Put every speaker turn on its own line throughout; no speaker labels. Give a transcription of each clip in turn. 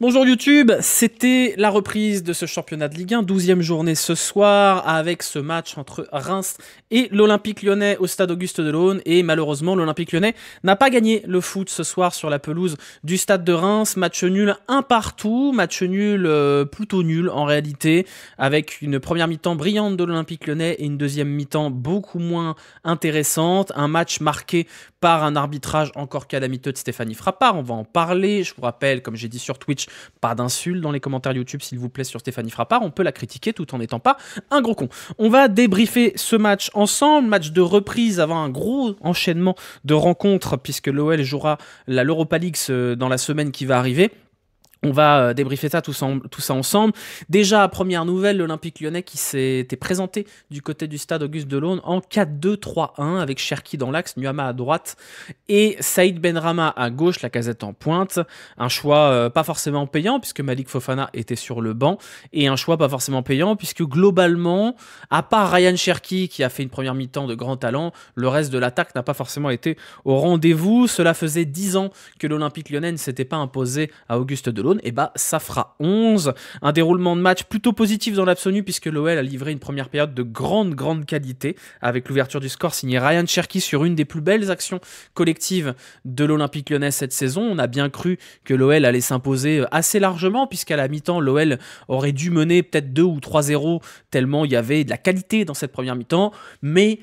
Bonjour YouTube, c'était la reprise de ce championnat de Ligue 1, 12e journée ce soir, avec ce match entre Reims et l'Olympique lyonnais au stade Auguste Delaune. Et malheureusement, l'Olympique lyonnais n'a pas gagné le foot ce soir sur la pelouse du stade de Reims. Match nul un partout, match nul euh, plutôt nul en réalité, avec une première mi-temps brillante de l'Olympique lyonnais et une deuxième mi-temps beaucoup moins intéressante. Un match marqué par un arbitrage encore calamiteux de Stéphanie Frappard, on va en parler. Je vous rappelle, comme j'ai dit sur Twitch, pas d'insultes dans les commentaires YouTube, s'il vous plaît, sur Stéphanie Frappard. On peut la critiquer tout en n'étant pas un gros con. On va débriefer ce match ensemble. Match de reprise avant un gros enchaînement de rencontres, puisque l'OL jouera la l'Europa League euh, dans la semaine qui va arriver. On va euh, débriefer ça tout ça, ensemble. Déjà, première nouvelle, l'Olympique lyonnais qui s'était présenté du côté du stade Auguste Delaune en 4-2-3-1 avec Cherki dans l'axe, Nuama à droite et Saïd Benrama à gauche, la casette en pointe. Un choix euh, pas forcément payant puisque Malik Fofana était sur le banc et un choix pas forcément payant puisque globalement, à part Ryan Cherki qui a fait une première mi-temps de grand talent, le reste de l'attaque n'a pas forcément été au rendez-vous. Cela faisait 10 ans que l'Olympique lyonnais ne s'était pas imposé à Auguste Delaune et eh bah ben, ça fera 11. Un déroulement de match plutôt positif dans l'absolu puisque l'OL a livré une première période de grande grande qualité avec l'ouverture du score signé Ryan Cherky sur une des plus belles actions collectives de l'Olympique lyonnais cette saison. On a bien cru que l'OL allait s'imposer euh, assez largement puisqu'à la mi-temps l'OL aurait dû mener peut-être 2 ou 3-0 tellement il y avait de la qualité dans cette première mi-temps, mais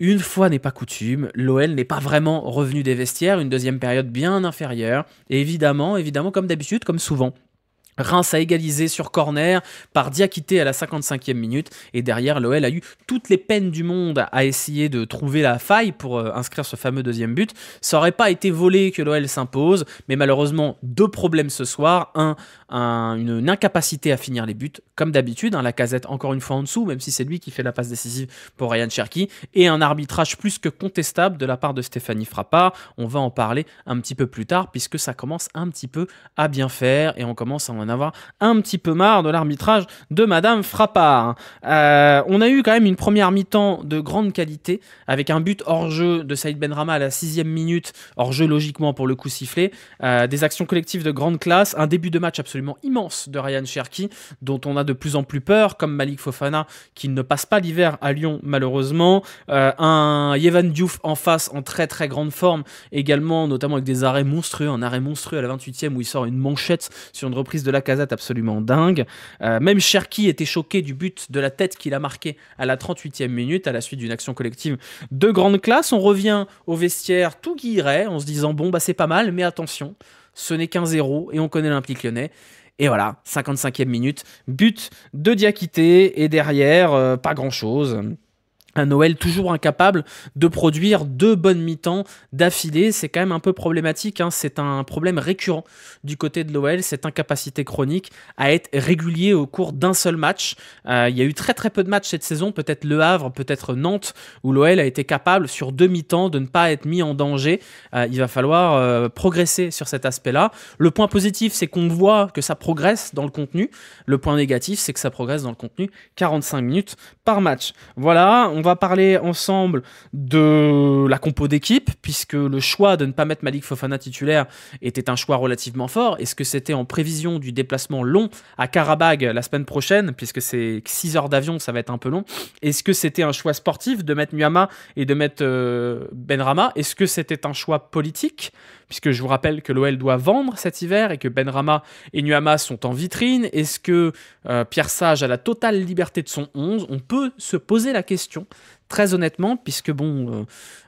une fois n'est pas coutume, l'OL n'est pas vraiment revenu des vestiaires, une deuxième période bien inférieure, et évidemment, évidemment comme d'habitude, comme souvent, Reims a égalisé sur corner par Diakité à la 55e minute et derrière l'OL a eu toutes les peines du monde à essayer de trouver la faille pour euh, inscrire ce fameux deuxième but. Ça aurait pas été volé que l'OL s'impose, mais malheureusement deux problèmes ce soir. Un, une, incapacité à finir les buts, comme d'habitude, hein, la casette encore une fois en dessous, même si c'est lui qui fait la passe décisive pour Ryan Cherky, et un arbitrage plus que contestable de la part de Stéphanie Frappard. On va en parler un petit peu plus tard puisque ça commence un petit peu à bien faire et on commence à en avoir un petit peu marre de l'arbitrage de Madame Frappard. Euh, on a eu quand même une première mi-temps de grande qualité, avec un but hors-jeu de Saïd Benrama à la sixième minute, hors-jeu logiquement pour le coup sifflé, euh, des actions collectives de grande classe, un début de match absolument immense de Ryan Cherki, dont on a de plus en plus peur, comme Malik Fofana, qui ne passe pas l'hiver à Lyon malheureusement, euh, un Yevan Diouf en face en très très grande forme, également notamment avec des arrêts monstrueux, un arrêt monstrueux à la 28e où il sort une manchette sur une reprise de la la absolument dingue. Euh, même Cherki était choqué du but de la tête qu'il a marqué à la 38e minute à la suite d'une action collective de grande classe. On revient au vestiaire tout guilleret en se disant bon bah c'est pas mal mais attention, ce n'est qu'un zéro et on connaît l'implique lyonnais. Et voilà, 55e minute, but de Diakité et derrière euh, pas grand-chose un Noël toujours incapable de produire deux bonnes mi-temps d'affilée, c'est quand même un peu problématique, hein. c'est un problème récurrent du côté de l'OL, cette incapacité chronique à être régulier au cours d'un seul match. Euh, il y a eu très très peu de matchs cette saison, peut-être Le Havre, peut-être Nantes, où l'OL a été capable sur deux mi-temps de ne pas être mis en danger. Euh, il va falloir euh, progresser sur cet aspect-là. Le point positif, c'est qu'on voit que ça progresse dans le contenu. Le point négatif, c'est que ça progresse dans le contenu 45 minutes par match. Voilà, on va parler ensemble de la compo d'équipe, puisque le choix de ne pas mettre Malik Fofana titulaire était un choix relativement fort. Est-ce que c'était en prévision du déplacement long à Karabagh la semaine prochaine, puisque c'est 6 heures d'avion, ça va être un peu long Est-ce que c'était un choix sportif de mettre Nuama et de mettre euh, ben Benrama Est-ce que c'était un choix politique puisque je vous rappelle que l'OL doit vendre cet hiver et que Benrama et Nuama sont en vitrine. Est-ce que euh, Pierre Sage a la totale liberté de son 11 On peut se poser la question très honnêtement, puisque bon, euh,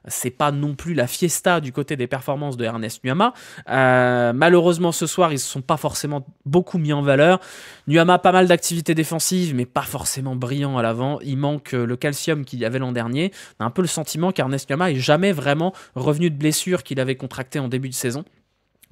c'est pas non plus la fiesta du côté des performances de Ernest Nuama. Euh, malheureusement, ce soir, ils se sont pas forcément beaucoup mis en valeur. Nuama, pas mal d'activités défensives, mais pas forcément brillant à l'avant. Il manque euh, le calcium qu'il y avait l'an dernier. On a un peu le sentiment qu'Ernest Nuama est jamais vraiment revenu de blessure qu'il avait contractée en début de saison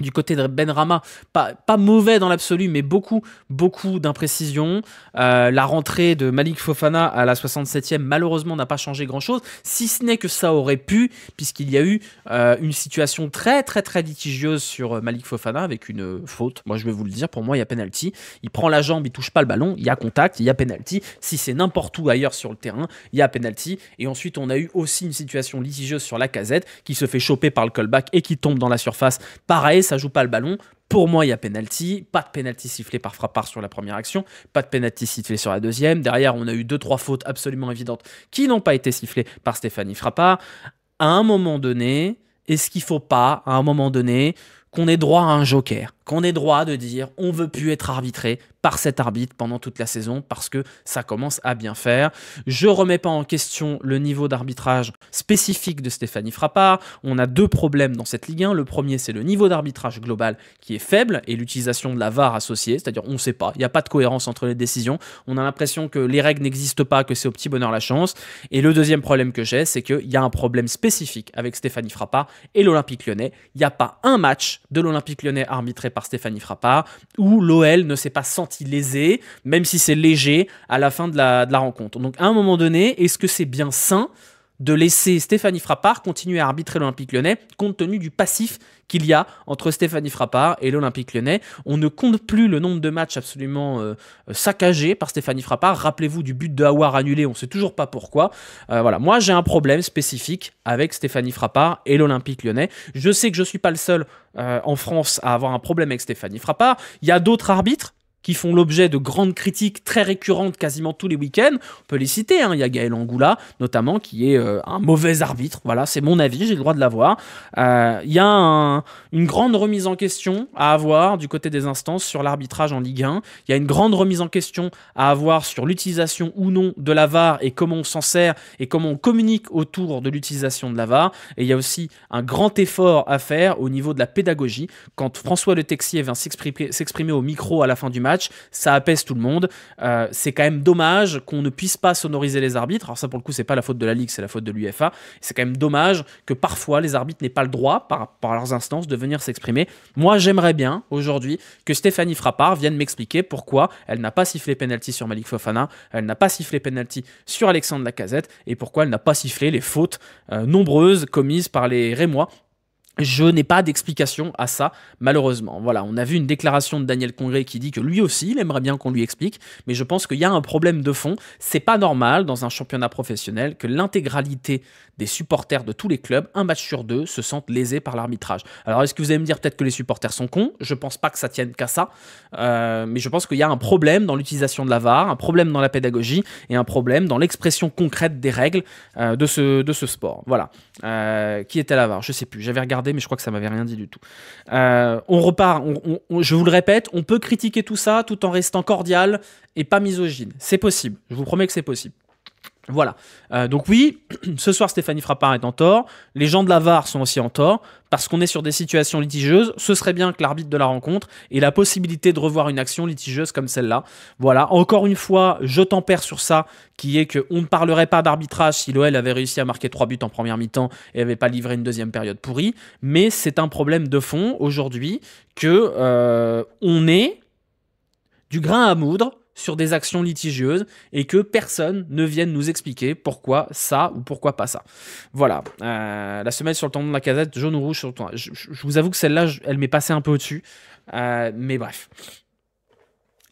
du côté de Ben Rama, pas, mauvais dans l'absolu, mais beaucoup, beaucoup d'imprécisions. Euh, la rentrée de Malik Fofana à la 67e, malheureusement, n'a pas changé grand-chose, si ce n'est que ça aurait pu, puisqu'il y a eu euh, une situation très, très, très litigieuse sur euh, Malik Fofana avec une faute. Moi, je vais vous le dire, pour moi, il y a penalty. Il prend la jambe, il touche pas le ballon, il y a contact, il y a penalty. Si c'est n'importe où ailleurs sur le terrain, il y a penalty. Et ensuite, on a eu aussi une situation litigieuse sur la casette qui se fait choper par le callback et qui tombe dans la surface. Pareil, ça joue pas le ballon. Pour moi, il y a penalty. Pas de penalty sifflé par Frappard sur la première action. Pas de penalty sifflé sur la deuxième. Derrière, on a eu deux trois fautes absolument évidentes qui n'ont pas été sifflées par Stéphanie Frappard. À un moment donné, est-ce qu'il faut pas, à un moment donné, qu'on ait droit à un joker qu'on ait droit de dire on veut plus être arbitré par cet arbitre pendant toute la saison parce que ça commence à bien faire. Je remets pas en question le niveau d'arbitrage spécifique de Stéphanie Frappard. On a deux problèmes dans cette Ligue 1. Le premier, c'est le niveau d'arbitrage global qui est faible et l'utilisation de la VAR associée, c'est-à-dire on ne sait pas, il n'y a pas de cohérence entre les décisions. On a l'impression que les règles n'existent pas, que c'est au petit bonheur la chance. Et le deuxième problème que j'ai, c'est qu'il y a un problème spécifique avec Stéphanie Frappard et l'Olympique lyonnais. Il n'y a pas un match de l'Olympique lyonnais arbitré par Stéphanie Frappard, ou l'OL ne s'est pas senti lésé, même si c'est léger, à la fin de la, de la rencontre. Donc à un moment donné, est-ce que c'est bien sain de laisser Stéphanie Frappard continuer à arbitrer l'Olympique lyonnais, compte tenu du passif qu'il y a entre Stéphanie Frappard et l'Olympique lyonnais. On ne compte plus le nombre de matchs absolument euh, saccagés par Stéphanie Frappard. Rappelez-vous du but de Hawar annulé, on ne sait toujours pas pourquoi. Euh, voilà, moi j'ai un problème spécifique avec Stéphanie Frappard et l'Olympique lyonnais. Je sais que je ne suis pas le seul euh, en France à avoir un problème avec Stéphanie Frappard. Il y a d'autres arbitres qui font l'objet de grandes critiques très récurrentes quasiment tous les week-ends. On peut les citer, hein. il y a Gaël Angoula notamment qui est euh, un mauvais arbitre, voilà, c'est mon avis, j'ai le droit de l'avoir. Euh, il y a une grande remise en question à avoir du côté des instances sur l'arbitrage en Ligue 1, il y a une grande remise en question à avoir sur l'utilisation ou non de la VAR et comment on s'en sert et comment on communique autour de l'utilisation de la VAR. Et il y a aussi un grand effort à faire au niveau de la pédagogie. Quand François Le Texier vient s'exprimer au micro à la fin du match, ça apaise tout le monde. Euh, c'est quand même dommage qu'on ne puisse pas sonoriser les arbitres. Alors ça pour le coup, c'est pas la faute de la Ligue, c'est la faute de l'UFA. C'est quand même dommage que parfois les arbitres n'aient pas le droit, par, leurs instances, de venir s'exprimer. Moi, j'aimerais bien aujourd'hui que Stéphanie Frappard vienne m'expliquer pourquoi elle n'a pas sifflé penalty sur Malik Fofana, elle n'a pas sifflé penalty sur Alexandre Lacazette et pourquoi elle n'a pas sifflé les fautes euh, nombreuses commises par les Rémois je n'ai pas d'explication à ça, malheureusement. Voilà, on a vu une déclaration de Daniel Congré qui dit que lui aussi, il aimerait bien qu'on lui explique, mais je pense qu'il y a un problème de fond. C'est pas normal dans un championnat professionnel que l'intégralité des supporters de tous les clubs, un match sur deux, se sentent lésés par l'arbitrage. Alors, est-ce que vous allez me dire peut-être que les supporters sont cons Je pense pas que ça tienne qu'à ça, euh, mais je pense qu'il y a un problème dans l'utilisation de la VAR, un problème dans la pédagogie et un problème dans l'expression concrète des règles euh, de, ce, de ce sport. Voilà. Euh, qui était la VAR Je sais plus. J'avais regardé mais je crois que ça m'avait rien dit du tout. Euh, on repart, je vous le répète, on peut critiquer tout ça tout en restant cordial et pas misogyne. C'est possible, je vous promets que c'est possible. Voilà. Euh, donc oui, ce soir Stéphanie Frappard est en tort, les gens de la VAR sont aussi en tort, parce qu'on est sur des situations litigieuses, ce serait bien que l'arbitre de la rencontre ait la possibilité de revoir une action litigieuse comme celle-là. Voilà, encore une fois, je perds sur ça, qui est que on ne parlerait pas d'arbitrage si l'OL avait réussi à marquer trois buts en première mi-temps et n'avait pas livré une deuxième période pourrie, mais c'est un problème de fond aujourd'hui que euh, on est du grain à moudre sur des actions litigieuses et que personne ne vienne nous expliquer pourquoi ça ou pourquoi pas ça. Voilà, euh, la semaine sur le tendon de la casette, jaune ou rouge sur le Je, vous avoue que celle-là, elle m'est passée un peu au-dessus, euh, mais bref.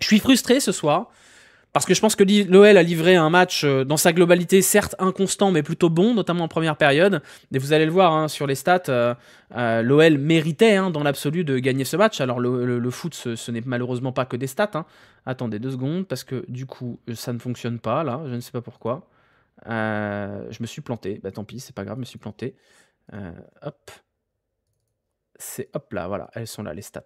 Je suis frustré ce soir parce que je pense que l'OL a livré un match euh, dans sa globalité, certes inconstant, mais plutôt bon, notamment en première période. Et vous allez le voir hein, sur les stats, l'OL euh, euh, méritait hein, dans l'absolu de gagner ce match. Alors le, foot, ce, n'est malheureusement pas que des stats. Hein. Attendez deux secondes, parce que du coup, ça ne fonctionne pas, là, je ne sais pas pourquoi. je me suis planté, bah, tant pis, c'est pas grave, je me suis planté. hop c'est hop là, voilà, elles sont là les stats.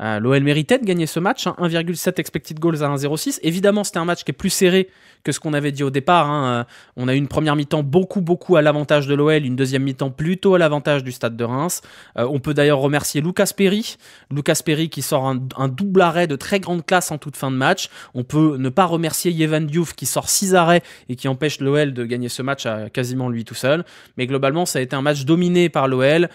Euh, L'OL méritait de gagner ce match, 1,7 hein, expected goals à 1,06. Évidemment, c'était un match qui est plus serré que ce qu'on avait dit au départ. Hein, euh, on a eu une première mi-temps beaucoup, beaucoup à l'avantage de l'OL, une deuxième mi-temps plutôt à l'avantage du stade de Reims. Euh, on peut d'ailleurs remercier Lucas Perry, Lucas Perry qui sort un, double arrêt de très grande classe en toute fin de match. On peut ne pas remercier Yevan Diouf qui sort 6 arrêts et qui empêche l'OL de gagner ce match quasiment lui tout seul. Mais globalement, ça a été un match dominé par l'OL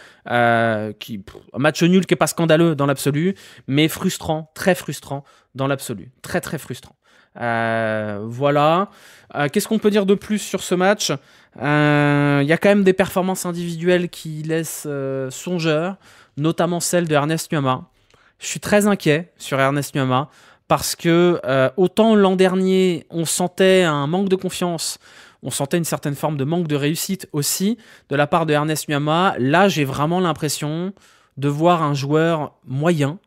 qui un match nul qui n'est pas scandaleux dans l'absolu, mais frustrant, très frustrant dans l'absolu. Très, très frustrant. Euh, voilà. Euh, qu'est-ce qu'on peut dire de plus sur ce match euh, Il y a quand même des performances individuelles qui laissent songeur, notamment celle de Ernest Nuama. Je suis très inquiet sur Ernest Nuama parce que autant l'an dernier, on sentait un manque de confiance, on sentait une certaine forme de manque de réussite aussi de la part de Ernest Nuama. Là, j'ai vraiment l'impression de voir un joueur moyen.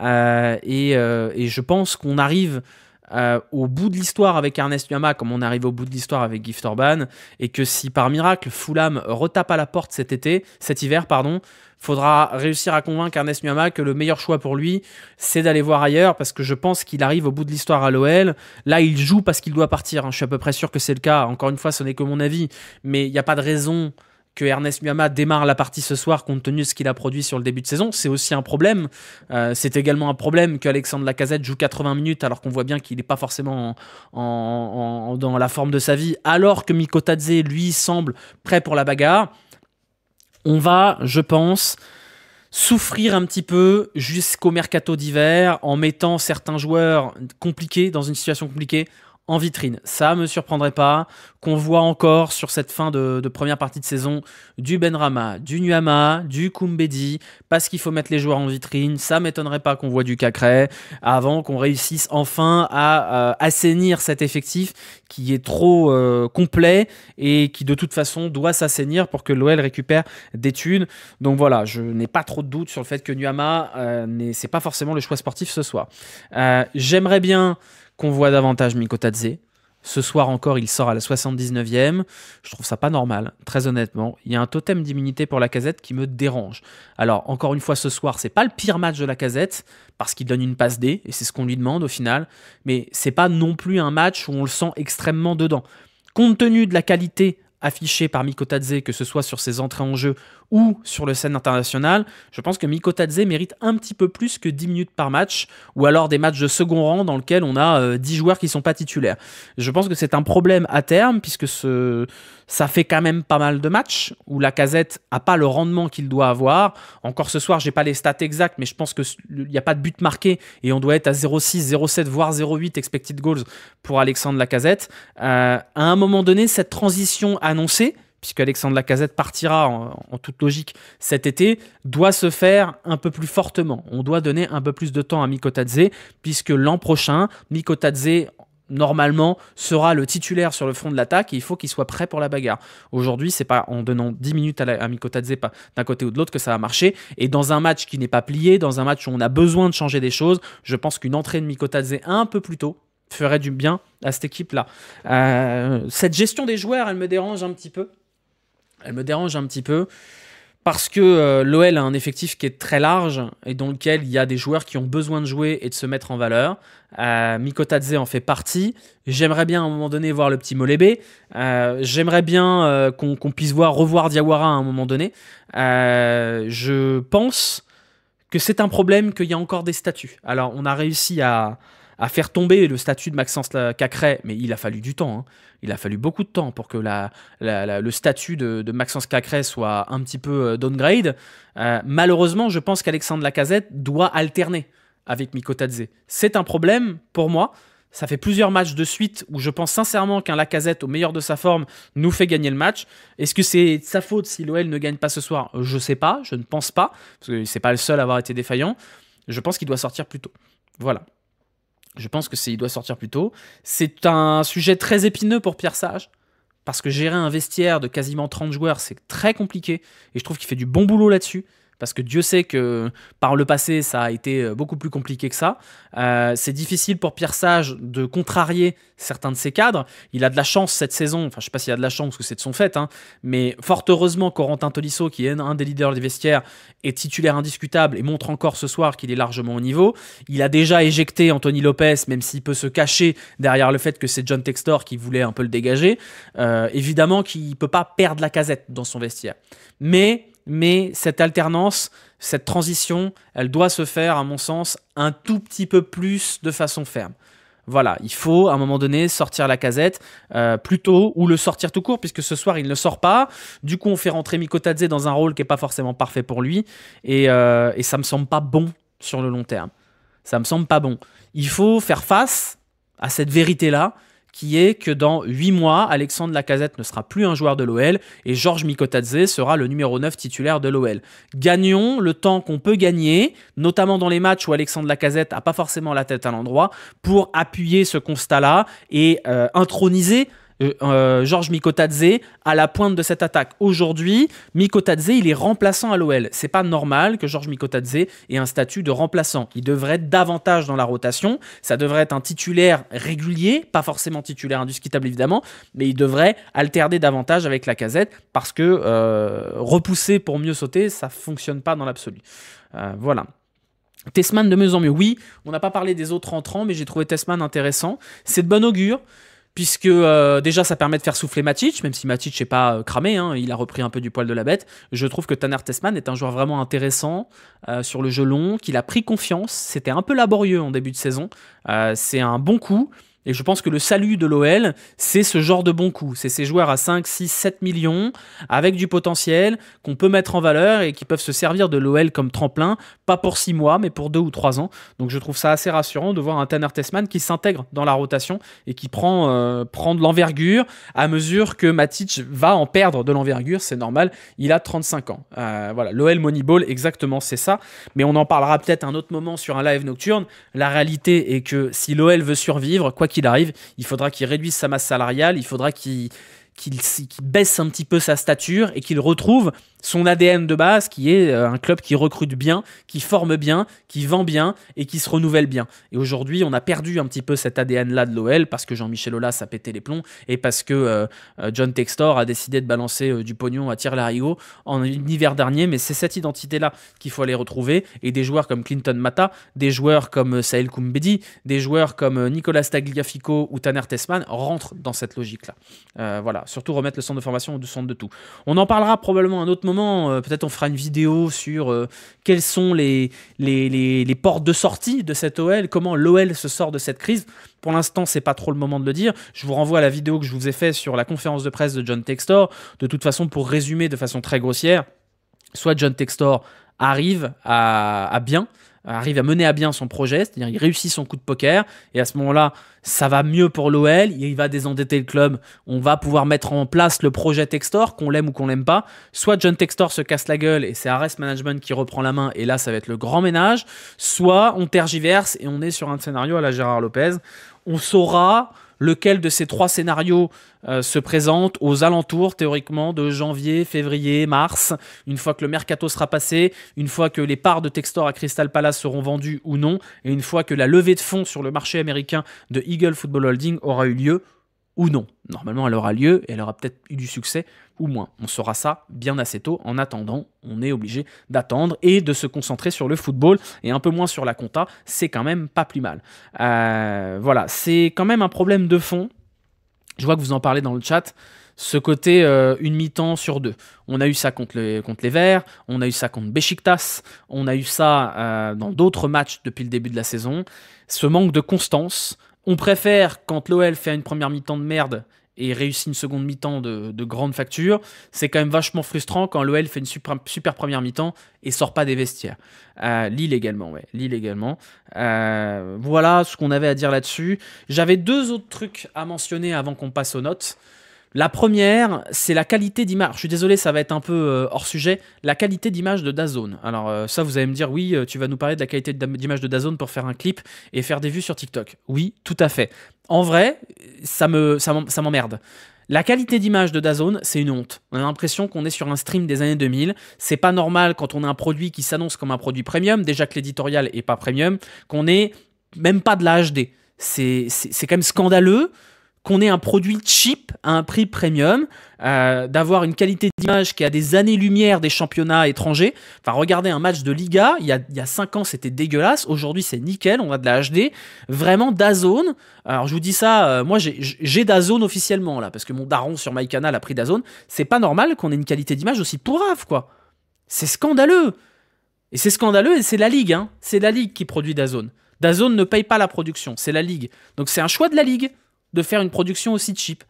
Euh, euh, et, je pense qu'on arrive euh, au bout de l'histoire avec Ernest Yama, comme on arrive au bout de l'histoire avec Gift Orban, et que si par miracle Fulham retape à la porte cet été, cet hiver, pardon, faudra réussir à convaincre Ernest Nyama que le meilleur choix pour lui, c'est d'aller voir ailleurs, parce que je pense qu'il arrive au bout de l'histoire à l'OL. Là, il joue parce qu'il doit partir. Hein. Je suis à peu près sûr que c'est le cas. Encore une fois, ce n'est que mon avis, mais il n'y a pas de raison que Ernest Miama démarre la partie ce soir compte tenu de ce qu'il a produit sur le début de saison. C'est aussi un problème. Euh, c'est également un problème qu'Alexandre Lacazette joue 80 minutes alors qu'on voit bien qu'il n'est pas forcément dans la forme de sa vie, alors que Mikotadze, lui, semble prêt pour la bagarre. On va, je pense, souffrir un petit peu jusqu'au mercato d'hiver en mettant certains joueurs compliqués dans une situation compliquée en vitrine. Ça me surprendrait pas qu'on voit encore sur cette fin de, première partie de saison du Benrama, du Nuama, du Kumbedi, parce qu'il faut mettre les joueurs en vitrine. Ça m'étonnerait pas qu'on voit du Cacré avant qu'on réussisse enfin à euh, assainir cet effectif qui est trop euh, complet et qui de toute façon doit s'assainir pour que l'OL récupère des thunes. Donc voilà, je n'ai pas trop de doutes sur le fait que Nuama, euh, n'est c'est pas forcément le choix sportif ce soir. J'aimerais bien qu'on voit davantage Mikotadze. Ce soir encore, il sort à la 79e. Je trouve ça pas normal, très honnêtement. Il y a un totem d'immunité pour la casette qui me dérange. Alors, encore une fois, ce soir, c'est pas le pire match de la casette, parce qu'il donne une passe D, et c'est ce qu'on lui demande au final. Mais c'est pas non plus un match où on le sent extrêmement dedans. Compte tenu de la qualité affiché par Mikotadze, que ce soit sur ses entrées en jeu ou sur le scène internationale, je pense que Mikotadze mérite un petit peu plus que 10 minutes par match, ou alors des matchs de second rang dans lesquels on a 10 euh, joueurs qui ne sont pas titulaires. Je pense que c'est un problème à terme, puisque ce, ça fait quand même pas mal de matchs où la casette a pas le rendement qu'il doit avoir. Encore ce soir, j'ai pas les stats exactes, mais je pense qu'il n'y a pas de but marqué et on doit être à 0,6, 0,7, voire 0,8 expected goals pour Alexandre Lacazette. Euh, à un moment donné, cette transition annoncée, puisque Alexandre Lacazette partira en, en, toute logique cet été, doit se faire un peu plus fortement. On doit donner un peu plus de temps à Mikotadze, puisque l'an prochain, Mikotadze, normalement, sera le titulaire sur le front de l'attaque et il faut qu'il soit prêt pour la bagarre. Aujourd'hui, c'est pas en donnant 10 minutes à, la, d'un côté ou de l'autre que ça va marcher. Et dans un match qui n'est pas plié, dans un match où on a besoin de changer des choses, je pense qu'une entrée de Mikotadze un peu plus tôt ferait du bien à cette équipe-là. Euh, cette gestion des joueurs, elle me dérange un petit peu. Elle me dérange un petit peu parce que euh, l'OL a un effectif qui est très large et dans lequel il y a des joueurs qui ont besoin de jouer et de se mettre en valeur. Euh, Mikotadze en fait partie. J'aimerais bien à un moment donné voir le petit Molébé. Euh, j'aimerais bien euh, qu'on puisse voir revoir Diawara à un moment donné. je pense que c'est un problème qu'il y a encore des statuts. Alors on a réussi à, à faire tomber le statut de Maxence Cacré, mais il a fallu du temps. Hein. Il a fallu beaucoup de temps pour que le statut de, Maxence Cacré soit un petit peu euh, downgrade. Euh, malheureusement, je pense qu'Alexandre Lacazette doit alterner avec Mikotadze. C'est un problème pour moi. Ça fait plusieurs matchs de suite où je pense sincèrement qu'un Lacazette au meilleur de sa forme nous fait gagner le match. Est-ce que c'est sa faute si l'OL ne gagne pas ce soir Je ne sais pas, je ne pense pas, parce que c'est pas le seul à avoir été défaillant. Je pense qu'il doit sortir plus tôt. Voilà. Je pense que c'est, il doit sortir plus tôt. C'est un sujet très épineux pour Pierre Sage parce que gérer un vestiaire de quasiment 30 joueurs, c'est très compliqué et je trouve qu'il fait du bon boulot là-dessus parce que Dieu sait que par le passé, ça a été euh, beaucoup plus compliqué que ça. Euh, c'est difficile pour Pierre Sage de contrarier certains de ses cadres. Il a de la chance cette saison, enfin je sais pas s'il a de la chance parce que c'est de son fait, hein. mais fort heureusement, Corentin Tolisso, qui est un des leaders des vestiaires, est titulaire indiscutable et montre encore ce soir qu'il est largement au niveau. Il a déjà éjecté Anthony Lopez, même s'il peut se cacher derrière le fait que c'est John Textor qui voulait un peu le dégager. Euh, évidemment qu'il ne peut pas perdre la casette dans son vestiaire. Mais mais cette alternance, cette transition, elle doit se faire, à mon sens, un tout petit peu plus de façon ferme. Voilà, il faut à un moment donné sortir la casette euh, plutôt, ou le sortir tout court, puisque ce soir il ne sort pas. Du coup, on fait rentrer Mikotadze dans un rôle qui n'est pas forcément parfait pour lui, et, euh, et ça me semble pas bon sur le long terme. Ça me semble pas bon. Il faut faire face à cette vérité-là qui est que dans 8 mois, Alexandre Lacazette ne sera plus un joueur de l'OL et Georges Mikotadze sera le numéro 9 titulaire de l'OL. Gagnons le temps qu'on peut gagner, notamment dans les matchs où Alexandre Lacazette n'a pas forcément la tête à l'endroit, pour appuyer ce constat-là et euh, introniser euh, euh, Georges Mikotadze à la pointe de cette attaque. Aujourd'hui, Mikotadze, il est remplaçant à l'OL. C'est pas normal que Georges Mikotadze ait un statut de remplaçant. Il devrait être davantage dans la rotation. Ça devrait être un titulaire régulier, pas forcément titulaire indiscutable évidemment, mais il devrait alterner davantage avec la casette parce que euh, repousser pour mieux sauter, ça fonctionne pas dans l'absolu. voilà. Tessman de mieux en mieux. Oui, on n'a pas parlé des autres entrants, mais j'ai trouvé Tessman intéressant. C'est de bon augure puisque euh, déjà ça permet de faire souffler Matic, même si Matic n'est pas euh, cramé, hein, il a repris un peu du poil de la bête. Je trouve que Tanner Tessman est un joueur vraiment intéressant euh, sur le jeu long, qu'il a pris confiance. C'était un peu laborieux en début de saison. c'est un bon coup. Et je pense que le salut de l'OL, c'est ce genre de bon coup. C'est ces joueurs à 5, 6, 7 millions, avec du potentiel, qu'on peut mettre en valeur et qui peuvent se servir de l'OL comme tremplin, pas pour 6 mois, mais pour 2 ou 3 ans. Donc je trouve ça assez rassurant de voir un Tanner Tessman qui s'intègre dans la rotation et qui prend, euh, de l'envergure à mesure que Matic va en perdre de l'envergure. C'est normal, il a 35 ans. Euh, voilà, l'OL Moneyball, exactement, c'est ça. Mais on en parlera peut-être un autre moment sur un live nocturne. La réalité est que si l'OL veut survivre, quoi qu'il arrive, il faudra qu'il réduise sa masse salariale, il faudra qu'il baisse un petit peu sa stature et qu'il retrouve son ADN de base qui est euh, un club qui recrute bien, qui forme bien, qui vend bien et qui se renouvelle bien. Et aujourd'hui, on a perdu un petit peu cet ADN-là de l'OL parce que Jean-Michel Aulas a pété les plombs et parce que euh, euh, John Textor a décidé de balancer du pognon à tire larigot en hiver dernier. Mais c'est cette identité-là qu'il faut aller retrouver. Et des joueurs comme Clinton Mata, des joueurs comme Sahel Koumbedi, des joueurs comme Nicolas Tagliafico ou Tanner Tessman rentrent dans cette logique-là. voilà, surtout remettre le centre de formation au centre de tout. On en parlera probablement un autre moment euh, peut-être on fera une vidéo sur euh, quelles sont les, les, portes de sortie de cette OL, comment l'OL se sort de cette crise. Pour l'instant, c'est pas trop le moment de le dire. Je vous renvoie à la vidéo que je vous ai faite sur la conférence de presse de John Textor. De toute façon, pour résumer de façon très grossière, soit John Textor arrive à bien euh, arrive à mener à bien son projet, c'est-à-dire il réussit son coup de poker, et à ce moment-là, ça va mieux pour l'OL, il va désendetter le club, on va pouvoir mettre en place le projet Textor, qu'on l'aime ou qu'on l'aime pas. Soit John Textor se casse la gueule et c'est Arrest Management qui reprend la main, et là ça va être le grand ménage, soit on tergiverse et on est sur un scénario à la Gérard Lopez. On saura lequel de ces trois scénarios euh, se présente aux alentours théoriquement de janvier, février, mars, une fois que le mercato sera passé, une fois que les parts de Textor à Crystal Palace seront vendues ou non, et une fois que la levée de fonds sur le marché américain de Eagle Football Holding aura eu lieu ou non. Normalement, elle aura lieu et elle aura peut-être eu du succès ou moins. On saura ça bien assez tôt. En attendant, on est obligé d'attendre et de se concentrer sur le football et un peu moins sur la compta. C'est quand même pas plus mal. Euh, voilà, c'est quand même un problème de fond. Je vois que vous en parlez dans le chat ce côté euh, une mi-temps sur deux. On a eu ça contre les, contre les Verts, on a eu ça contre Besiktas, on a eu ça euh, dans d'autres matchs depuis le début de la saison. Ce manque de constance, on préfère, quand l'OL fait une première mi-temps de merde et réussit une seconde mi-temps de, grande facture, c'est quand même vachement frustrant quand l'OL fait une super, première mi-temps et sort pas des vestiaires. Euh, Lille également, ouais. Lille également. Euh, voilà ce qu'on avait à dire là-dessus. J'avais deux autres trucs à mentionner avant qu'on passe aux notes. La première, c'est la qualité d'image. Je suis désolé, ça va être un peu euh, hors sujet. La qualité d'image de Dazone. Alors euh, ça, vous allez me dire, oui, euh, tu vas nous parler de la qualité d'image de Dazone pour faire un clip et faire des vues sur TikTok. Oui, tout à fait. En vrai, ça me, ça m'emmerde. La qualité d'image de Dazone, c'est une honte. On a l'impression qu'on est sur un stream des années 2000. C'est pas normal quand on a un produit qui s'annonce comme un produit premium, déjà que l'éditorial est pas premium, qu'on est même pas de la HD. C'est quand même scandaleux qu'on ait un produit cheap à un prix premium, euh, d'avoir une qualité d'image qui a des années-lumière des championnats étrangers. Enfin, regardez un match de Liga, il y a, 5 ans c'était dégueulasse, aujourd'hui c'est nickel, on a de la HD. Vraiment, Dazone, alors je vous dis ça, euh, moi j'ai Dazone officiellement là, parce que mon daron sur MyCanal a pris Dazone. c'est pas normal qu'on ait une qualité d'image aussi pourrave, quoi. C'est scandaleux Et c'est scandaleux et c'est la Ligue, hein. C'est la Ligue qui produit Dazone. Dazone ne paye pas la production, c'est la Ligue. Donc c'est un choix de la Ligue de faire une production aussi cheap.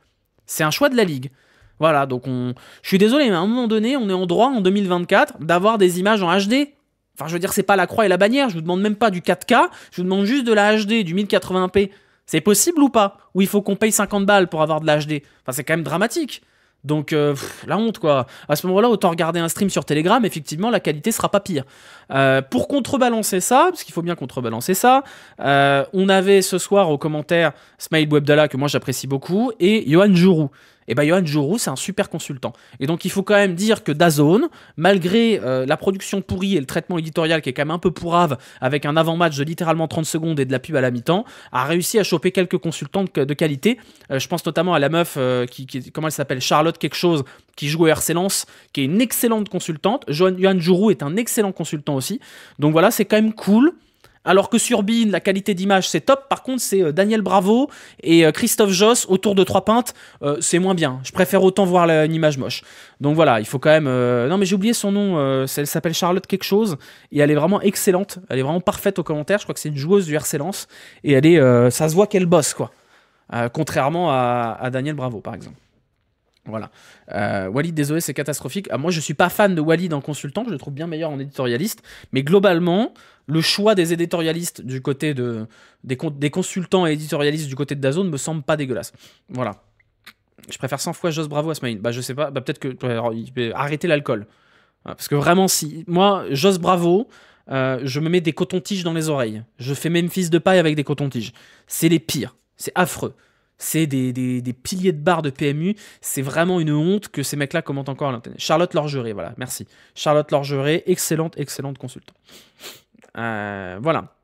C'est un choix de la ligue. Voilà, donc on... je suis désolé, mais à un moment donné, on est en droit en 2024 d'avoir des images en HD. Enfin, je veux dire, c'est pas la croix et la bannière, je vous demande même pas du 4K, je vous demande juste de la HD, du 1080p. C'est possible ou pas Ou il faut qu'on paye 50 balles pour avoir de la HD Enfin, c'est quand même dramatique. Donc euh, la honte quoi. À ce moment-là, autant regarder un stream sur Telegram, effectivement, la qualité sera pas pire. Euh, pour contrebalancer ça, parce qu'il faut bien contrebalancer ça, euh, on avait ce soir au commentaire Smile Webdala que moi j'apprécie beaucoup et Johan Jourou et eh bien, Johan Jourou, c'est un super consultant. Et donc il faut quand même dire que Dazone, malgré euh, la production pourrie et le traitement éditorial qui est quand même un peu pourrave, avec un avant-match de littéralement 30 secondes et de la pub à la mi-temps, a réussi à choper quelques consultants de, qualité. Euh, je pense notamment à la meuf euh, qui, comment elle s'appelle, Charlotte quelque chose, qui joue au RC qui est une excellente consultante. Johan, Johan Jourou est un excellent consultant aussi. Donc voilà, c'est quand même cool alors que sur Bean, la qualité d'image, c'est top. Par contre, c'est euh, Daniel Bravo et euh, Christophe Joss autour de trois pintes. Euh, c'est moins bien. Je préfère autant voir une image moche. Donc voilà, il faut quand même. Non, mais j'ai oublié son nom. elle s'appelle Charlotte quelque chose. Et elle est vraiment excellente. Elle est vraiment parfaite aux commentaires. Je crois que c'est une joueuse du RC Lens. Et elle est. ça se voit qu'elle bosse, quoi. contrairement à, Daniel Bravo, par exemple. Voilà. Walid, désolé, c'est catastrophique. Ah, moi, je ne suis pas fan de Walid en consultant, je le trouve bien meilleur en éditorialiste. Mais globalement, le choix des éditorialistes du côté de, des, consultants et éditorialistes du côté de Dazone me semble pas dégueulasse. Voilà. Je préfère 100 fois Jos Bravo à Smaïn. Bah, je sais pas, bah, peut-être que. Euh, arrêtez arrêter l'alcool. Parce que vraiment, si. Moi, Jos Bravo, euh, je me mets des cotons-tiges dans les oreilles. Je fais même fils de paille avec des cotons-tiges. C'est les pires. C'est affreux. C'est des, piliers de barres de PMU. C'est vraiment une honte que ces mecs-là commentent encore à l'internet, Charlotte Lorgeret, voilà, merci. Charlotte Lorgeret, excellente, excellente consultante. Euh, voilà.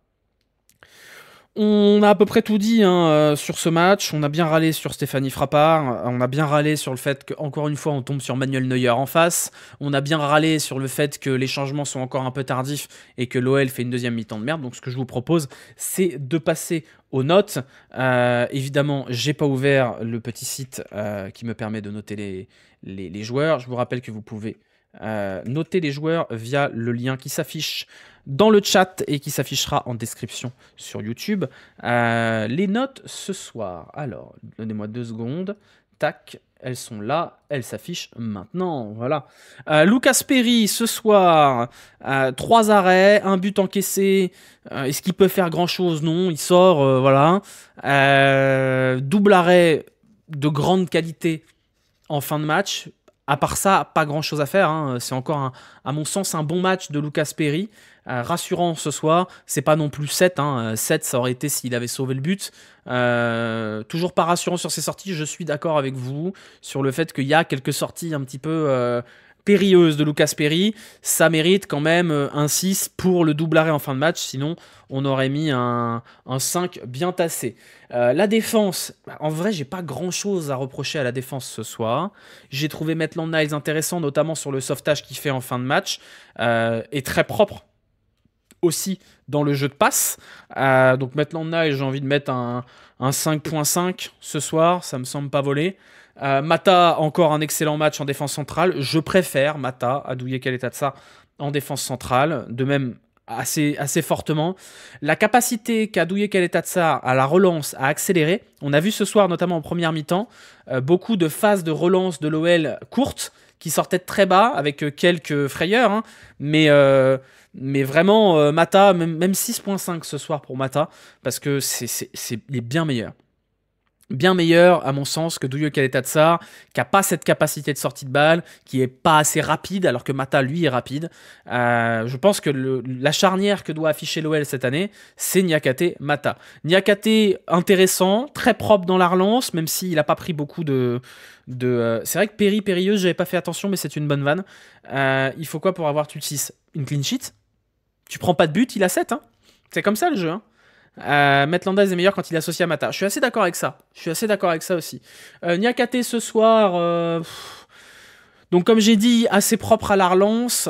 On a à peu près tout dit hein, euh, sur ce match. On a bien râlé sur Stéphanie Frappard. Euh, on a bien râlé sur le fait qu'encore une fois, on tombe sur Manuel Neuer en face. On a bien râlé sur le fait que les changements sont encore un peu tardifs et que l'OL fait une deuxième mi-temps de merde. Donc, ce que je vous propose, c'est de passer aux notes. évidemment, j'ai pas ouvert le petit site qui me permet de noter les, joueurs. Je vous rappelle que vous pouvez noter les joueurs via le lien qui s'affiche dans le chat et qui s'affichera en description sur YouTube. Euh, les notes ce soir. Alors, donnez-moi deux secondes. Tac, elles sont là, elles s'affichent maintenant. Voilà. Euh, Lucas Perry, ce soir, euh, trois arrêts, un but encaissé. Est-ce qu'il peut faire grand-chose Non, il sort, voilà. double arrêt de grande qualité en fin de match à part ça, pas grand chose à faire. Hein. C'est encore, à mon sens, un bon match de Lucas Perry. Euh, rassurant ce soir. C'est pas non plus 7. 7, hein. euh, ça aurait été s'il avait sauvé le but. Euh, toujours pas rassurant sur ses sorties. Je suis d'accord avec vous sur le fait qu'il y a quelques sorties un petit peu périlleuse de Lucas Perry, ça mérite quand même euh, un 6 pour le double arrêt en fin de match, sinon on aurait mis un, 5 bien tassé. Euh, la défense, bah, en vrai, j'ai pas grand chose à reprocher à la défense ce soir. J'ai trouvé Maitland Niles intéressant, notamment sur le sauvetage qu'il fait en fin de match, euh, et très propre aussi dans le jeu de passe. Euh, donc maintenant, et j'ai envie de mettre un, 5.5 ce soir, ça me semble pas voler, euh, Mata, encore un excellent match en défense centrale. Je préfère Mata à de ça en défense centrale. De même, assez, assez fortement. La capacité qu'a de Kaletatsa à la relance, à accélérer, on a vu ce soir, notamment en première mi-temps, euh, beaucoup de phases de relance de l'OL courtes qui sortait très bas avec euh, quelques frayeurs, hein. mais, euh, mais vraiment, euh, Mata, même, 6.5 ce soir pour Mata, parce que c'est, c'est, bien meilleur bien meilleur, à mon sens, que de Kaletatsar, qui n'a pas cette capacité de sortie de balle, qui est pas assez rapide, alors que Mata, lui, est rapide. Euh, je pense que la charnière que doit afficher l'OL cette année, c'est Niakate Mata. Niakate, intéressant, très propre dans la relance, même s'il n'a pas pris beaucoup de... Euh, c'est vrai que Perry Périlleuse, j'avais pas fait attention, mais c'est une bonne vanne. Euh, il faut quoi pour avoir 6 Une clean sheet Tu prends pas de but, il a 7. Hein. c'est comme ça le jeu. Hein. Euh, est meilleur quand il à Mata. Je suis assez d'accord avec ça. Je suis assez d'accord avec ça aussi. Euh, Niakate ce soir. Euh, Donc, comme j'ai dit, assez propre à la relance.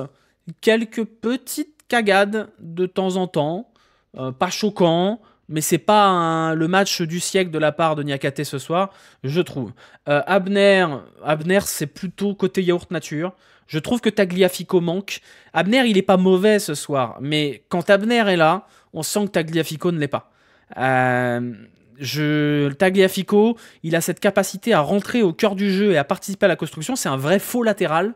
Quelques petites cagades de temps en temps. Euh, pas choquant mais c'est pas le match du siècle de la part de Niakate ce soir, je trouve. Euh, Abner, Abner c'est plutôt côté yaourt nature. Je trouve que Tagliafico manque. Abner, il est pas mauvais ce soir, mais quand Abner est là, on sent que Tagliafico ne l'est pas. Euh, je, Tagliafico, il a cette capacité à rentrer au cœur du jeu et à participer à la construction. C'est un vrai faux latéral.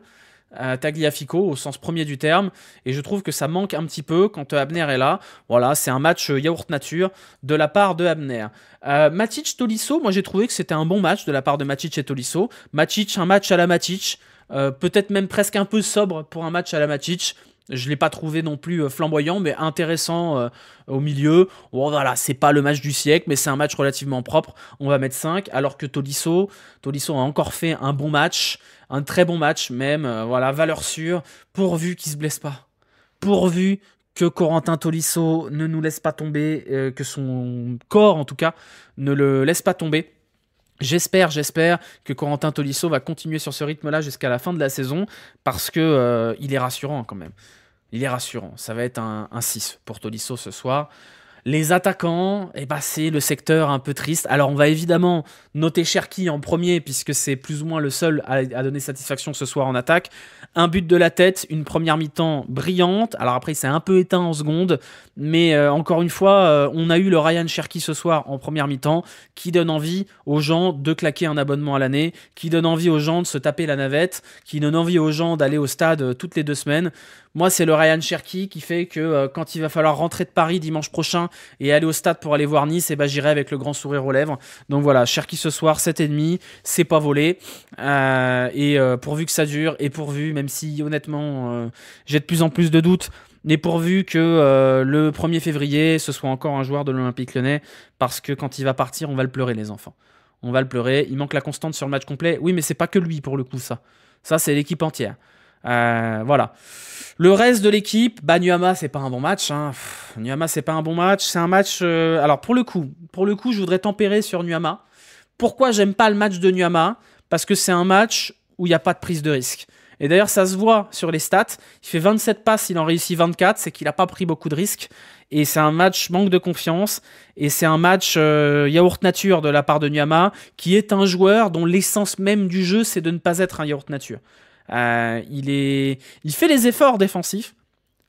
Tagliafico au sens premier du terme et je trouve que ça manque un petit peu quand euh, Abner est là. Voilà, c'est un match euh, yaourt nature de la part de Abner. Euh, Matic Tolisso, moi j'ai trouvé que c'était un bon match de la part de Matic et Tolisso. Matic, un match à la Matic, euh, peut-être même presque un peu sobre pour un match à la Matic. Je ne l'ai pas trouvé non plus flamboyant, mais intéressant au milieu. Oh, voilà, c'est pas le match du siècle, mais c'est un match relativement propre. On va mettre 5, alors que Tolisso, Tolisso a encore fait un bon match un très bon match même, euh, voilà, valeur sûre, pourvu qu'il ne se blesse pas. Pourvu que Corentin Tolisso ne nous laisse pas tomber, euh, que son corps en tout cas ne le laisse pas tomber. J'espère, j'espère que Corentin Tolisso va continuer sur ce rythme-là jusqu'à la fin de la saison parce que euh, il est rassurant quand même. Il est rassurant. Ça va être un, un 6 pour Tolisso ce soir. Les attaquants, eh ben, c'est le secteur un peu triste. Alors on va évidemment noter Cherki en premier puisque c'est plus ou moins le seul à, donner satisfaction ce soir en attaque. Un but de la tête, une première mi-temps brillante. Alors après c'est un peu éteint en seconde, mais euh, encore une fois euh, on a eu le Ryan Cherki ce soir en première mi-temps qui donne envie aux gens de claquer un abonnement à l'année, qui donne envie aux gens de se taper la navette, qui donne envie aux gens d'aller au stade euh, toutes les deux semaines. Moi, c'est le Ryan Cherky qui fait que euh, quand il va falloir rentrer de Paris dimanche prochain et aller au stade pour aller voir Nice, et eh ben, j'irai avec le grand sourire aux lèvres. Donc voilà, Cherky ce soir, 7,5, c'est pas volé. Euh, et euh, pourvu que ça dure, et pourvu, même si honnêtement, j'ai de plus en plus de doutes. Mais pourvu que le 1er février, ce soit encore un joueur de l'Olympique lyonnais, parce que quand il va partir, on va le pleurer, les enfants. On va le pleurer. Il manque la constante sur le match complet. Oui, mais c'est pas que lui, pour le coup, ça. Ça, c'est l'équipe entière. Euh, voilà. Le reste de l'équipe, bah Nuama, c'est pas un bon match. Hein. c'est pas un bon match. C'est un match. Euh, alors pour le coup, pour le coup, je voudrais tempérer sur Nuama. Pourquoi j'aime pas le match de Nuama Parce que c'est un match où il n'y a pas de prise de risque. Et d'ailleurs, ça se voit sur les stats. Il fait 27 passes, il en réussit 24, c'est qu'il n'a pas pris beaucoup de risques. Et c'est un match manque de confiance. Et c'est un match euh, yaourt nature de la part de Nyama, qui est un joueur dont l'essence même du jeu, c'est de ne pas être un yaourt nature. Euh, il, est... il fait les efforts défensifs,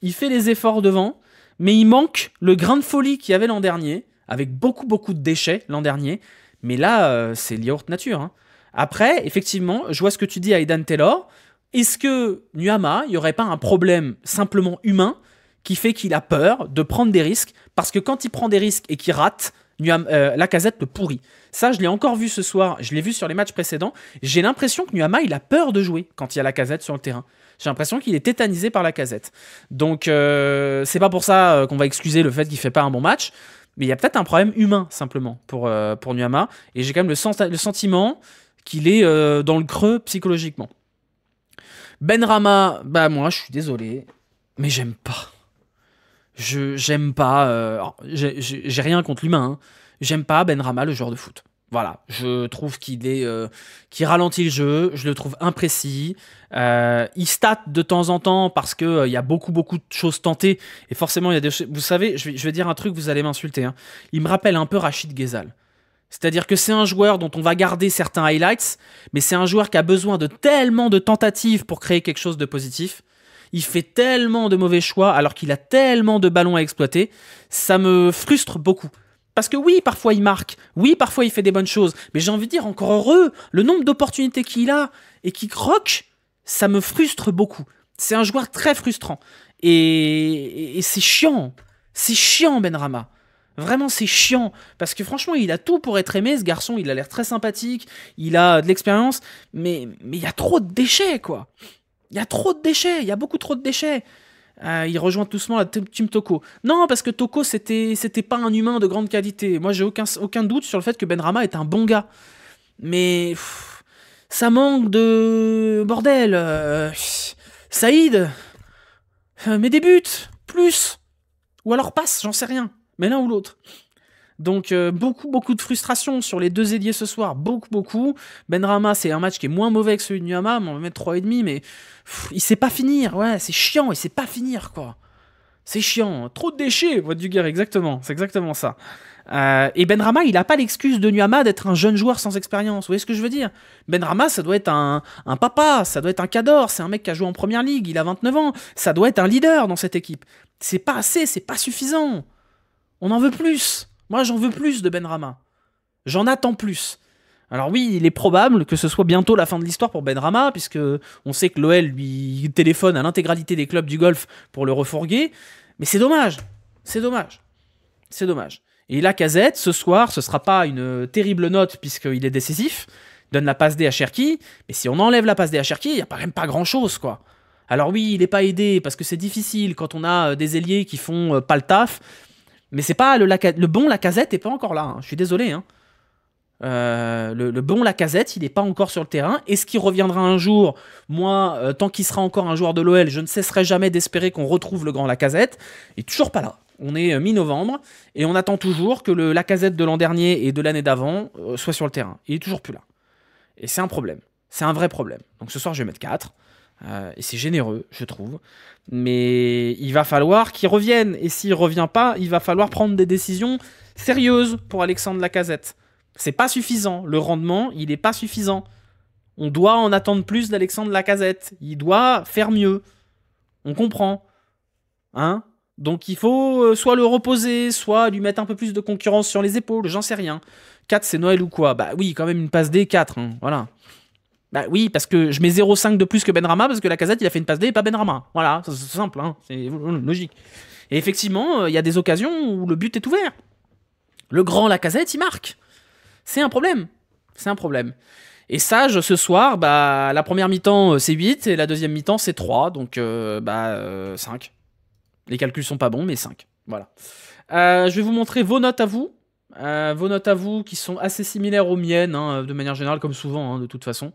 il fait les efforts devant, mais il manque le grain de folie qu'il y avait l'an dernier, avec beaucoup, beaucoup de déchets l'an dernier. Mais là, euh, c'est lié nature. Hein. Après, effectivement, je vois ce que tu dis à Aidan Taylor. Est-ce que Nuama, il n'y aurait pas un problème simplement humain qui fait qu'il a peur de prendre des risques Parce que quand il prend des risques et qu'il rate, euh, la casette le pourrit. Ça, je l'ai encore vu ce soir, je l'ai vu sur les matchs précédents. J'ai l'impression que Nuama, il a peur de jouer quand il y a la casette sur le terrain. J'ai l'impression qu'il est tétanisé par la casette. Donc, euh, c'est pas pour ça euh, qu'on va excuser le fait qu'il fait pas un bon match. Mais il y a peut-être un problème humain, simplement, pour, pour Nuama. Et j'ai quand même le, sentiment qu'il est dans le creux psychologiquement. Ben Rama, bah moi, je suis désolé, mais j'aime pas je j'aime pas. Euh, j'ai rien contre l'humain. Hein. J'aime pas Ben Rama, le joueur de foot. Voilà, je trouve qu'il est, euh, ralentit le jeu, je le trouve imprécis. Euh, il state de temps en temps parce que y a beaucoup beaucoup de choses tentées et forcément il y a des Vous savez, je vais, dire un truc, vous allez m'insulter. Hein. Il me rappelle un peu Rachid Ghezal. C'est-à-dire que c'est un joueur dont on va garder certains highlights, mais c'est un joueur qui a besoin de tellement de tentatives pour créer quelque chose de positif il fait tellement de mauvais choix alors qu'il a tellement de ballons à exploiter, ça me frustre beaucoup. Parce que oui, parfois il marque, oui, parfois il fait des bonnes choses, mais j'ai envie de dire encore heureux, le nombre d'opportunités qu'il a et qu'il croque, ça me frustre beaucoup. C'est un joueur très frustrant. Et, c'est chiant. C'est chiant, Benrama. Vraiment, c'est chiant. Parce que franchement, il a tout pour être aimé, ce garçon. Il a l'air très sympathique, il a de l'expérience, mais il y a trop de déchets, quoi. Il y a trop de déchets, il y a beaucoup trop de déchets. Euh, il rejoint doucement la team Toko. Non, parce que Toko, c'était pas un humain de grande qualité. Moi, j'ai aucun, aucun doute sur le fait que ben Rama est un bon gars. Mais. ça manque de. Bordel euh, Saïd euh, Mais des buts Plus Ou alors passe, j'en sais rien. Mais l'un ou l'autre. Donc euh, beaucoup, beaucoup de frustration sur les deux ailiers ce soir, beaucoup, beaucoup. Ben Rama, c'est un match qui est moins mauvais que celui de Nuhama, on va mettre 3,5, mais il sait pas finir, ouais, c'est chiant, il sait pas finir, quoi. C'est chiant, hein. trop de déchets, Voix du Guerre, exactement, c'est exactement ça. Euh, et Ben Rama, il n'a pas l'excuse de Nuhama d'être un jeune joueur sans expérience, vous voyez ce que je veux dire Ben Rama, ça doit être un, papa, ça doit être un cador, c'est un mec qui a joué en Première Ligue, il a 29 ans, ça doit être un leader dans cette équipe. C'est pas assez, c'est pas suffisant. On en veut plus. Moi, j'en veux plus de Ben Rama. J'en attends plus. Alors oui, il est probable que ce soit bientôt la fin de l'histoire pour Benrama, puisque on sait que l'OL lui téléphone à l'intégralité des clubs du golf pour le refourguer. Mais c'est dommage. C'est dommage. C'est dommage. Et la casette, ce soir, ce sera pas une terrible note puisqu'il est décisif. Donne la passe D à Cherki. Mais si on enlève la passe D à Cherki, il n'y a quand même pas grand chose, quoi. Alors oui, il n'est pas aidé parce que c'est difficile quand on a euh, des ailiers qui font euh, pas le taf. Mais c'est pas le, bon Lacazette n'est pas encore là. Hein. Je suis désolé. Hein. Euh, le, bon Lacazette, il n'est pas encore sur le terrain. Est-ce qu'il reviendra un jour Moi, euh, tant qu'il sera encore un joueur de l'OL, je ne cesserai jamais d'espérer qu'on retrouve le grand Lacazette. Il est toujours pas là. On est euh, mi-novembre et on attend toujours que le Lacazette de l'an dernier et de l'année d'avant soit sur le terrain. Il est toujours plus là. Et c'est un problème. C'est un vrai problème. Donc ce soir, je vais mettre 4. Euh, et c'est généreux, je trouve. Mais il va falloir qu'il revienne. Et s'il revient pas, il va falloir prendre des décisions sérieuses pour Alexandre Lacazette. C'est pas suffisant. Le rendement, il n'est pas suffisant. On doit en attendre plus d'Alexandre Lacazette. Il doit faire mieux. On comprend. Hein Donc il faut euh, soit le reposer, soit lui mettre un peu plus de concurrence sur les épaules, j'en sais rien. 4 c'est Noël ou quoi Bah oui, quand même une passe D4, hein. voilà. Bah oui, parce que je mets 0,5 de plus que Benrama parce que la casette il a fait une passe D et pas Benrama. Voilà, c'est simple, hein, c'est logique. Et effectivement, euh, il y a des occasions où le but est ouvert. Le grand la casette il marque. C'est un problème. C'est un problème. Et Sage, ce soir, bah, la première mi-temps, euh, c'est 8, et la deuxième mi-temps, c'est 3, donc euh, bah, 5. Les calculs sont pas bons, mais 5. Voilà. je vais vous montrer vos notes à vous. Euh, vos notes à vous qui sont assez similaires aux miennes, hein, de manière générale, comme souvent, hein, de toute façon.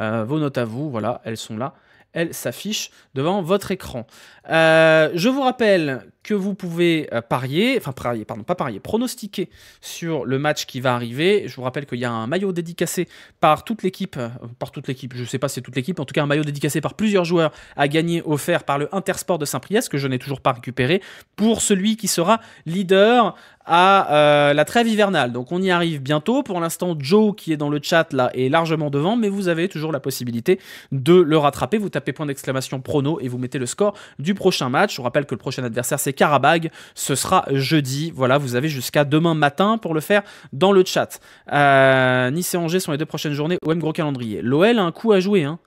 Euh, vos notes à vous, voilà, elles sont là. Elles s'affichent devant votre écran. Euh, je vous rappelle que vous pouvez parier, enfin parier, pardon, pas parier, pronostiquer sur le match qui va arriver. Je vous rappelle qu'il y a un maillot dédicacé par toute l'équipe, par toute l'équipe, je sais pas si c'est toute l'équipe, en tout cas un maillot dédicacé par plusieurs joueurs à gagner offert par le Intersport de Saint-Priest, que je n'ai toujours pas récupéré, pour celui qui sera leader à euh, la trêve hivernale. Donc on y arrive bientôt. Pour l'instant, Joe qui est dans le chat là est largement devant, mais vous avez toujours la possibilité de le rattraper. Vous tapez point d'exclamation prono et vous mettez le score du prochain match. Je vous rappelle que le prochain adversaire c'est Karabag. Ce sera jeudi. Voilà, vous avez jusqu'à demain matin pour le faire dans le chat. Euh, nice et Angers sont les deux prochaines journées. OM gros calendrier. L'OL a un coup à jouer hein,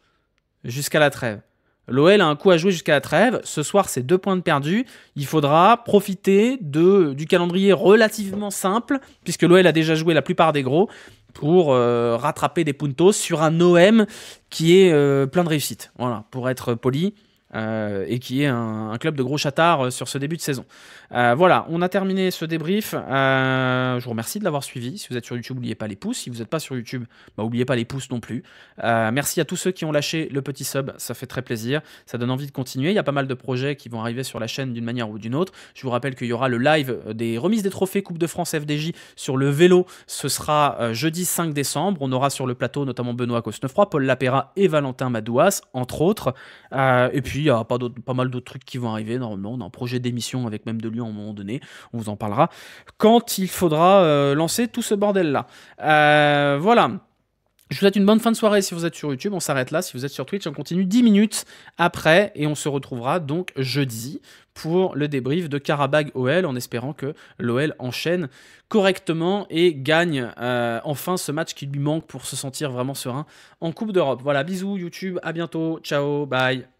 jusqu'à la trêve. L'OL a un coup à jouer jusqu'à la trêve. Ce soir, c'est deux points de perdu. Il faudra profiter de, du calendrier relativement simple, puisque l'OL a déjà joué la plupart des gros, pour euh, rattraper des puntos sur un OM qui est euh, plein de réussite. Voilà, pour être poli. Euh, et qui est un, club de gros chatards euh, sur ce début de saison. Euh, voilà, on a terminé ce débrief. je vous remercie de l'avoir suivi. Si vous êtes sur YouTube, n'oubliez pas les pouces. Si vous n'êtes pas sur YouTube, bah, n'oubliez pas les pouces non plus. merci à tous ceux qui ont lâché le petit sub, ça fait très plaisir. Ça donne envie de continuer. Il y a pas mal de projets qui vont arriver sur la chaîne d'une manière ou d'une autre. Je vous rappelle qu'il y aura le live des remises des trophées Coupe de France FDJ sur le vélo. Ce sera jeudi 5 décembre. On aura sur le plateau notamment Benoît Cosnefroy, Paul Lapéra et Valentin Madouas, entre autres. et puis il y a pas, mal d'autres trucs qui vont arriver. Normalement, on a un projet d'émission avec même de lui à un moment donné. On vous en parlera quand il faudra euh, lancer tout ce bordel-là. Euh, voilà. Je vous souhaite une bonne fin de soirée si vous êtes sur YouTube. On s'arrête là. Si vous êtes sur Twitch, on continue 10 minutes après et on se retrouvera donc jeudi pour le débrief de Karabakh OL en espérant que l'OL enchaîne correctement et gagne euh, enfin ce match qui lui manque pour se sentir vraiment serein en Coupe d'Europe. Voilà, bisous YouTube, à bientôt, ciao, bye.